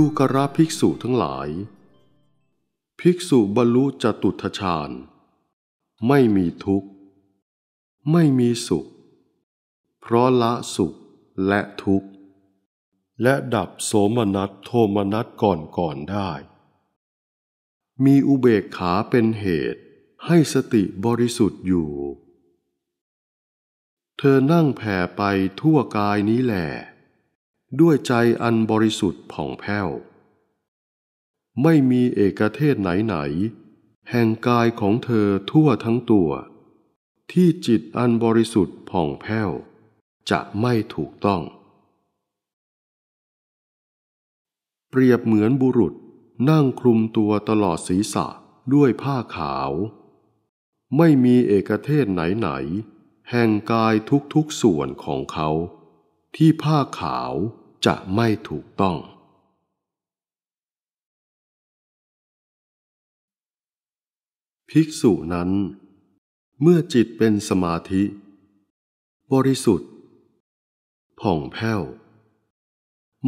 ดูกราภิกษุทั้งหลาย ภิกษุบรรลุจตุทชาญ ไม่มีทุกข์ ไม่มีสุข เพราะละสุขและทุกข์ และดับโสมนัสโทมนัสก่อนก่อนได้ มีอุเบกขาเป็นเหตุให้สติบริสุทธิ์อยู่ เธอนั่งแผ่ไปทั่วกายนี้แหละด้วยใจอันบริสุทธิ์ผ่องแผ้ว ไม่มีเอกเทศไหน ไหน แห่งกายของเธอทั่วทั้งตัว ที่จิตอันบริสุทธิ์ผ่องแผ้วจะไม่ถูกต้อง เปรียบเหมือนบุรุษนั่งคลุมตัวตลอดศีรษะด้วยผ้าขาว ไม่มีเอกเทศไหน ไหน แห่งกายทุกๆ ส่วนของเขาที่ผ้าขาวจะไม่ถูกต้อง ภิกษุนั้น เมื่อจิตเป็นสมาธิ บริสุทธิ์ ผ่องแผ้ว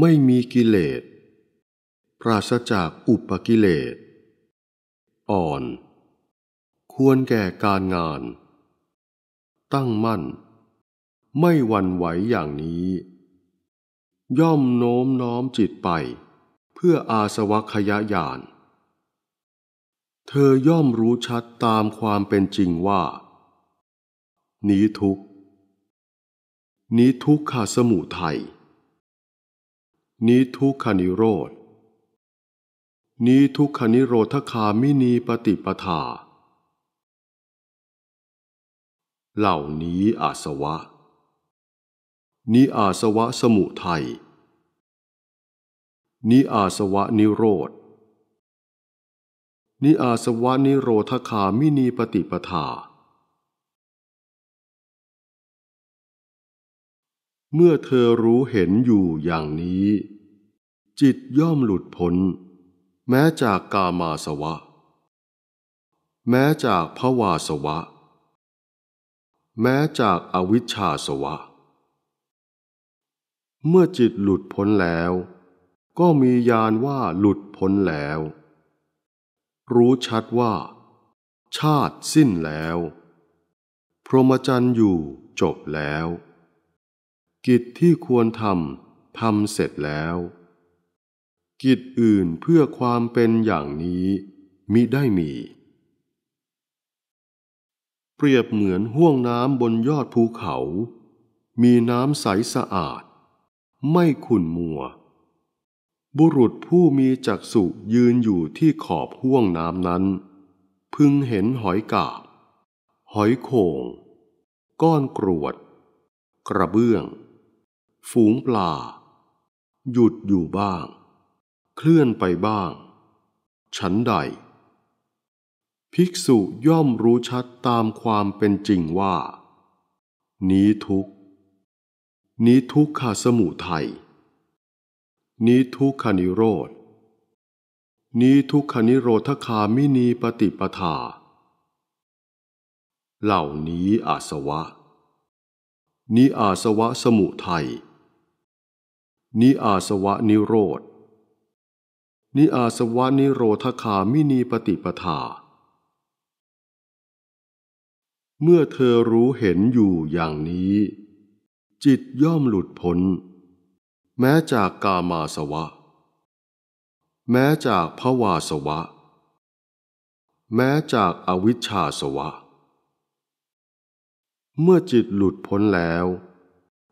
ไม่มีกิเลสปราศจากอุปกิเลสอ่อน ควรแก่การงาน ตั้งมั่นไม่หวั่นไหวอย่างนี้ ย่อมโน้มน้อมจิตไป เพื่ออาสวัคยยานเธอย่อมรู้ชัดตามความเป็นจริงว่านี้ทุกนี้ทุกขาสมุทัยนี้ทุกขานิโรธนี้ทุกขานิโรธคามินีปฏิปทา เหล่านี้อาสวะนิอาสวะสมุทัย นิอาสวะนิโรธ นิอาสวะนิโรธคามินีปฏิปทา เมื่อเธอรู้เห็นอยู่อย่างนี้ จิตย่อมหลุดพ้น แม้จากกามาสวะ แม้จากภวาสวะ แม้จากอวิชชาสวะเมื่อจิตหลุดพ้นแล้ว ก็มียานว่าหลุดพ้นแล้ว รู้ชัดว่าชาติสิ้นแล้ว พรหมจรรย์อยู่จบแล้ว กิจที่ควรทำทำเสร็จแล้ว กิจอื่นเพื่อความเป็นอย่างนี้มิได้มี เปรียบเหมือนห้วงน้ำบนยอดภูเขา มีน้ำใสสะอาดไม่ขุ่นมัว บุรุษผู้มีจักษุยืนอยู่ที่ขอบห้วงน้ำนั้น พึงเห็นหอยกาบ หอยโขง ก้อนกรวด กระเบื้อง ฝูงปลา หยุดอยู่บ้าง เคลื่อนไปบ้าง ฉันใด ภิกษุย่อมรู้ชัดตามความเป็นจริงว่า นี้ทุกขนิทุกขาสมุทัยนิทุกขานิโรธ นิทุกขานิโรธคามินีปฏิปทา เหล่านี้อาสวะ นิอาสวะสมุทัยนิอาสวะนิโรธ นิอาสวะนิโรธคามินีปฏิปทา เมื่อเธอรู้เห็นอยู่อย่างนี้จิตย่อมหลุดพ้นแม้จากกามาสวะ แม้จากภวาสวะ แม้จากอวิชชาสวะ เมื่อจิตหลุดพ้นแล้ว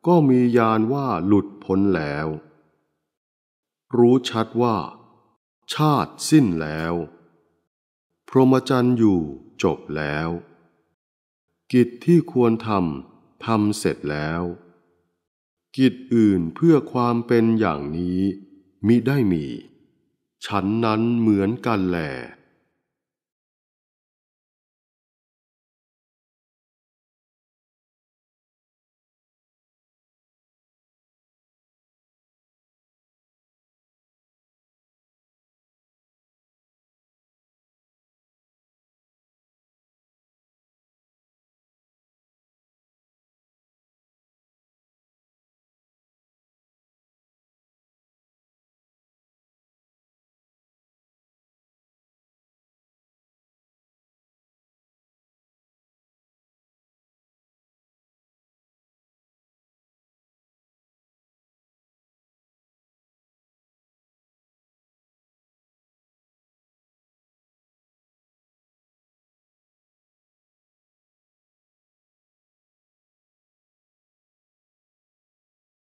ก็มียานว่าหลุดพ้นแล้ว รู้ชัดว่าชาติสิ้นแล้วพรหมจรรย์อยู่จบแล้ว กิจที่ควรทำทำเสร็จแล้วกิจอื่นเพื่อความเป็นอย่างนี้ มิได้มี ฉันนั้นเหมือนกันแหละ